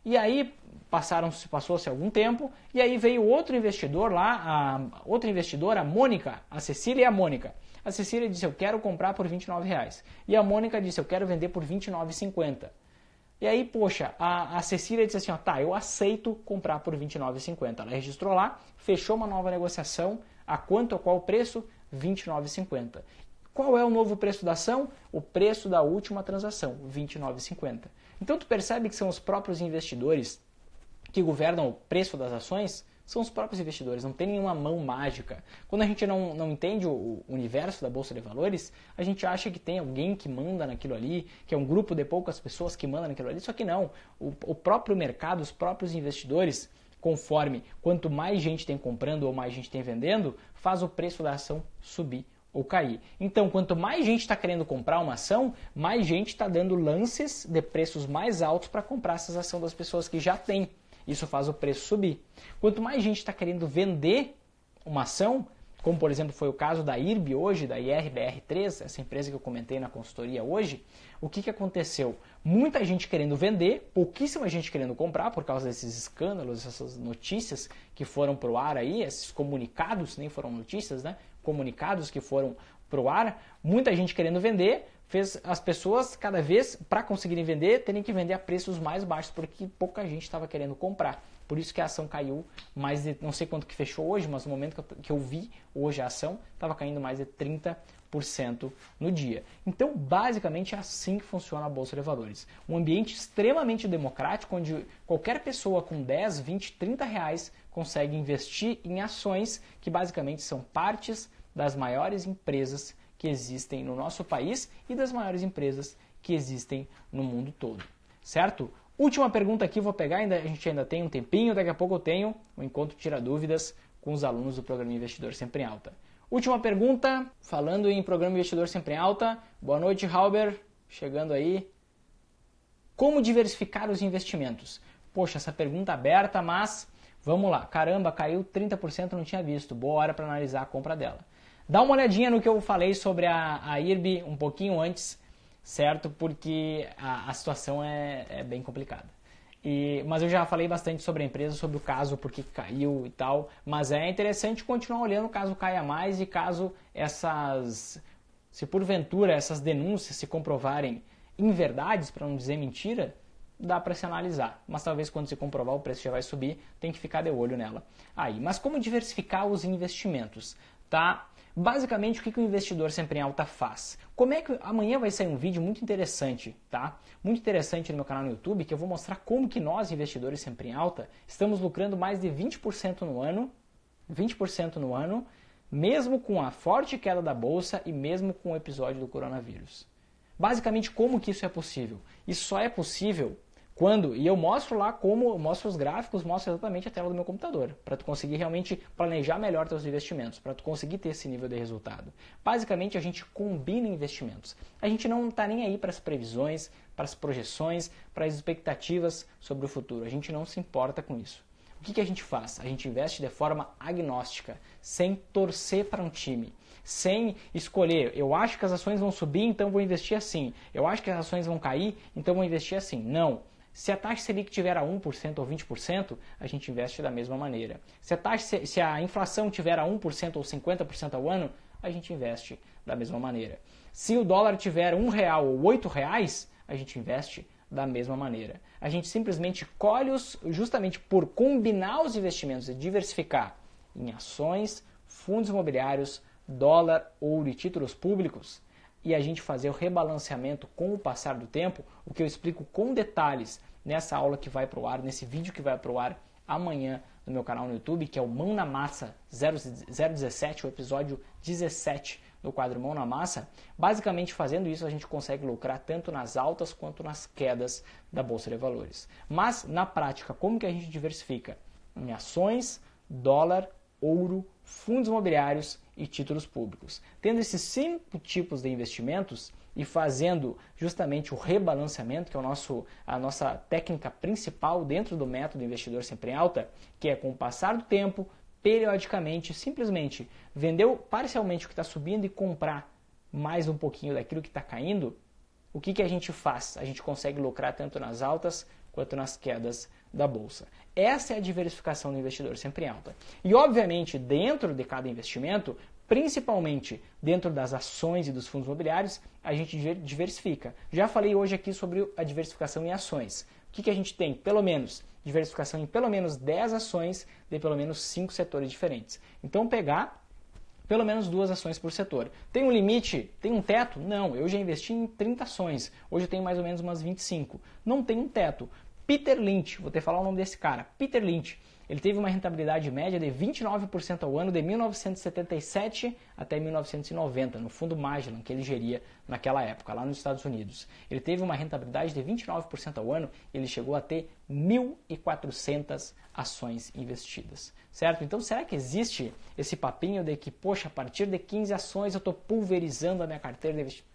[SPEAKER 1] E aí passaram-se passou-se algum tempo e aí veio outro investidor lá, a, outra investidora, a Mônica, a Cecília e a Mônica. A Cecília disse: "Eu quero comprar por 29 reais. E a Mônica disse: "Eu quero vender por 29,50". E aí, poxa, a, a Cecília disse assim: ó, tá, eu aceito comprar por 29,50. Ela registrou lá, fechou uma nova negociação, a quanto, a qual preço? 29,50. Qual é o novo preço da ação? O preço da última transação, 29,50. Então tu percebe que são os próprios investidores que governam o preço das ações são os próprios investidores, não tem nenhuma mão mágica. Quando a gente não, não entende o, universo da Bolsa de Valores, a gente acha que tem alguém que manda naquilo ali, que é um grupo de poucas pessoas que manda naquilo ali, só que não. O, o próprio mercado, os próprios investidores, conforme quanto mais gente tem comprando ou mais gente tem vendendo, faz o preço da ação subir ou cair. Então, quanto mais gente está querendo comprar uma ação, mais gente está dando lances de preços mais altos para comprar essas ações das pessoas que já têm. Isso faz o preço subir. Quanto mais gente está querendo vender uma ação, como por exemplo foi o caso da IRB hoje, da IRBR3, essa empresa que eu comentei na consultoria hoje, o que, que aconteceu? Muita gente querendo vender, pouquíssima gente querendo comprar por causa desses escândalos, essas notícias que foram pro ar aí, esses comunicados, nem foram notícias, né? Comunicados que foram pro ar, muita gente querendo vender, fez as pessoas cada vez para conseguirem vender terem que vender a preços mais baixos porque pouca gente estava querendo comprar. Por isso que a ação caiu mais de não sei quanto que fechou hoje, mas no momento que eu, vi hoje a ação estava caindo mais de 30% no dia. Então, basicamente é assim que funciona a bolsa de valores. Um ambiente extremamente democrático onde qualquer pessoa com 10, 20, 30 reais consegue investir em ações que basicamente são partes das maiores empresas que existem no nosso país e das maiores empresas que existem no mundo todo. Certo? Última pergunta aqui, vou pegar, ainda, a gente ainda tem um tempinho, daqui a pouco eu tenho um encontro Tira Dúvidas com os alunos do Programa Investidor Sempre em Alta. Última pergunta, falando em Programa Investidor Sempre em Alta. Boa noite, Halber, chegando aí. Como diversificar os investimentos? Poxa, essa pergunta aberta, mas vamos lá. Caramba, caiu 30%, não tinha visto. Boa hora para analisar a compra dela. Dá uma olhadinha no que eu falei sobre a, a IRB um pouquinho antes, certo? Porque a, a situação é, é, bem complicada. E, mas eu já falei bastante sobre a empresa, sobre o caso, porque caiu e tal. Mas é interessante continuar olhando caso caia mais e caso essas, se porventura essas denúncias se comprovarem inverdades, para não dizer mentira, dá para se analisar. Mas talvez quando se comprovar o preço já vai subir, tem que ficar de olho nela. Aí, mas como diversificar os investimentos? Tá? Basicamente, o que o investidor sempre em alta faz? Como é que amanhã vai sair um vídeo muito interessante, tá? Muito interessante no meu canal no YouTube, que eu vou mostrar como que nós, investidores sempre em alta, estamos lucrando mais de 20% no ano, 20% no ano, mesmo com a forte queda da bolsa e mesmo com o episódio do coronavírus. Basicamente, como que isso é possível? Isso só é possível quando, e eu mostro lá como, eu mostro os gráficos, mostro exatamente a tela do meu computador, para tu conseguir realmente planejar melhor teus investimentos, para tu conseguir ter esse nível de resultado. Basicamente, a gente combina investimentos. A gente não está nem aí para as previsões, para as projeções, para as expectativas sobre o futuro. A gente não se importa com isso. O que, que a gente faz? A gente investe de forma agnóstica, sem torcer para um time sem escolher. Eu acho que as ações vão subir, então vou investir assim. Eu acho que as ações vão cair, então vou investir assim. Não. Se a taxa Selic tiver a 1% ou 20%, a gente investe da mesma maneira. Se a, taxa, se a inflação tiver a 1% ou 50% ao ano, a gente investe da mesma maneira. Se o dólar tiver um real ou oito reais, a gente investe da mesma maneira. A gente simplesmente colhe os, justamente por combinar os investimentos e diversificar em ações, fundos imobiliários, dólar, ouro e títulos públicos e a gente fazer o rebalanceamento com o passar do tempo, o que eu explico com detalhes nessa aula que vai para o ar, nesse vídeo que vai para o ar amanhã no meu canal no YouTube, que é o Mão na Massa 017, o episódio 17 do quadro Mão na Massa. Basicamente, fazendo isso, a gente consegue lucrar tanto nas altas quanto nas quedas da Bolsa de Valores. Mas, na prática, como que a gente diversifica? Em ações, dólar, ouro, fundos imobiliários e títulos públicos. Tendo esses cinco tipos de investimentos e fazendo justamente o rebalanceamento, que é o nosso, a nossa técnica principal dentro do método investidor sempre em alta, que é com o passar do tempo, periodicamente, simplesmente vendeu parcialmente o que está subindo e comprar mais um pouquinho daquilo que está caindo, o que, que a gente faz? A gente consegue lucrar tanto nas altas quanto nas quedas da bolsa. Essa é a diversificação do investidor sempre alta. E obviamente, dentro de cada investimento, principalmente dentro das ações e dos fundos imobiliários, a gente diversifica. Já falei hoje aqui sobre a diversificação em ações. O que, que a gente tem? Pelo menos diversificação em pelo menos 10 ações de pelo menos 5 setores diferentes. Então pegar pelo menos duas ações por setor. Tem um limite? Tem um teto? Não, eu já investi em 30 ações, hoje eu tenho mais ou menos umas 25. Não tem um teto, Peter Lynch, vou ter que falar o nome desse cara, Peter Lynch. Ele teve uma rentabilidade média de 29% ao ano de 1977 até 1990, no fundo Magellan, que ele geria naquela época, lá nos Estados Unidos. Ele teve uma rentabilidade de 29% ao ano e ele chegou a ter 1.400 ações investidas, certo? Então, será que existe esse papinho de que, poxa, a partir de 15 ações eu estou pulverizando a minha carteira de investimento?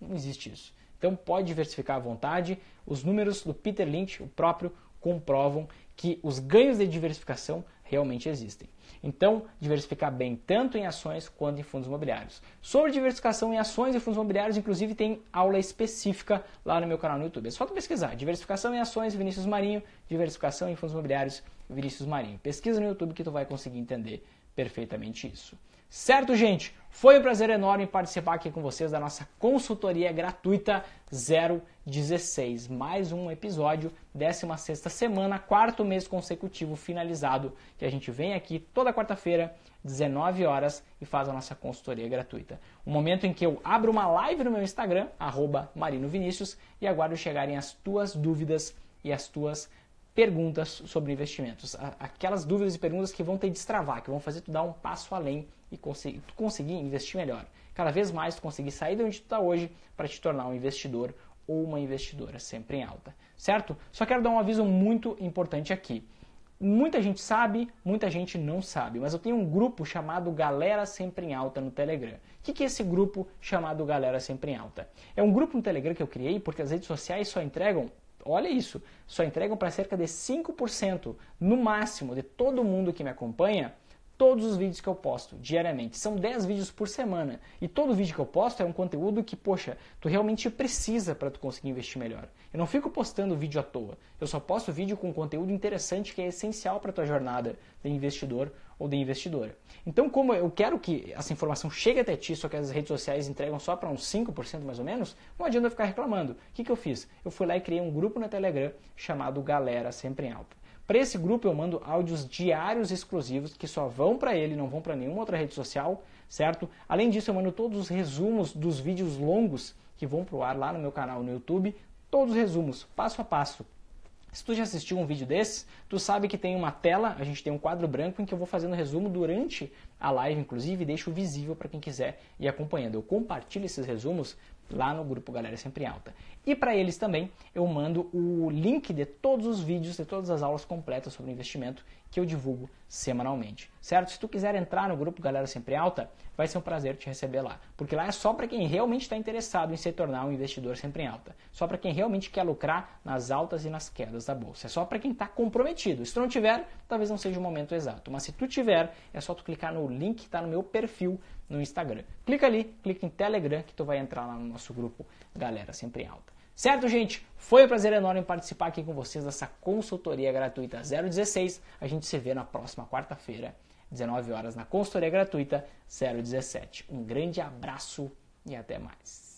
[SPEAKER 1] Não existe isso. Então pode diversificar à vontade. Os números do Peter Lynch, o próprio, comprovam que os ganhos de diversificação realmente existem. Então, diversificar bem tanto em ações quanto em fundos imobiliários. Sobre diversificação em ações e fundos imobiliários, inclusive tem aula específica lá no meu canal no YouTube. É só tu pesquisar. Diversificação em ações, Vinícius Marinho. Diversificação em fundos imobiliários, Vinícius Marinho. Pesquisa no YouTube que tu vai conseguir entender perfeitamente isso. Certo, gente? Foi um prazer enorme participar aqui com vocês da nossa consultoria gratuita 016. Mais um episódio, 16 semana, quarto mês consecutivo finalizado, que a gente vem aqui toda quarta-feira, 19 horas, e faz a nossa consultoria gratuita. O um momento em que eu abro uma live no meu Instagram, marinovinicius, e aguardo chegarem as tuas dúvidas e as tuas perguntas sobre investimentos. Aquelas dúvidas e perguntas que vão te destravar, que vão fazer tu dar um passo além e conseguir, conseguir investir melhor. Cada vez mais tu conseguir sair de onde tu está hoje para te tornar um investidor ou uma investidora sempre em alta, certo? Só quero dar um aviso muito importante aqui. Muita gente sabe, muita gente não sabe, mas eu tenho um grupo chamado Galera Sempre em Alta no Telegram. O que é esse grupo chamado Galera Sempre em Alta? É um grupo no Telegram que eu criei porque as redes sociais só entregam, olha isso, só entregam para cerca de 5% no máximo de todo mundo que me acompanha todos os vídeos que eu posto diariamente. São 10 vídeos por semana. E todo vídeo que eu posto é um conteúdo que, poxa, tu realmente precisa para tu conseguir investir melhor. Eu não fico postando vídeo à toa. Eu só posto vídeo com conteúdo interessante que é essencial para tua jornada de investidor ou de investidora. Então, como eu quero que essa informação chegue até ti, só que as redes sociais entregam só para uns 5% mais ou menos, não adianta eu ficar reclamando. O que, que eu fiz? Eu fui lá e criei um grupo na Telegram chamado Galera Sempre em Alto. Para esse grupo eu mando áudios diários exclusivos que só vão para ele, não vão para nenhuma outra rede social, certo? Além disso, eu mando todos os resumos dos vídeos longos que vão pro ar lá no meu canal no YouTube, todos os resumos, passo a passo. Se tu já assistiu um vídeo desses, tu sabe que tem uma tela, a gente tem um quadro branco em que eu vou fazendo resumo durante a live, inclusive, e deixo visível para quem quiser ir acompanhando. Eu compartilho esses resumos lá no grupo Galera é Sempre Alta. E para eles também eu mando o link de todos os vídeos, de todas as aulas completas sobre investimento que eu divulgo semanalmente, certo? Se tu quiser entrar no grupo Galera é Sempre Alta, vai ser um prazer te receber lá, porque lá é só para quem realmente está interessado em se tornar um investidor sempre em alta, só para quem realmente quer lucrar nas altas e nas quedas da bolsa, é só para quem está comprometido. Se tu não tiver, talvez não seja o momento exato, mas se tu tiver, é só tu clicar no link que está no meu perfil no Instagram. Clica ali, clica em Telegram que tu vai entrar lá no nosso grupo Galera Sempre em Alta. Certo, gente? Foi um prazer enorme participar aqui com vocês dessa consultoria gratuita 016. A gente se vê na próxima quarta-feira, 19 horas, na consultoria gratuita 017. Um grande abraço e até mais.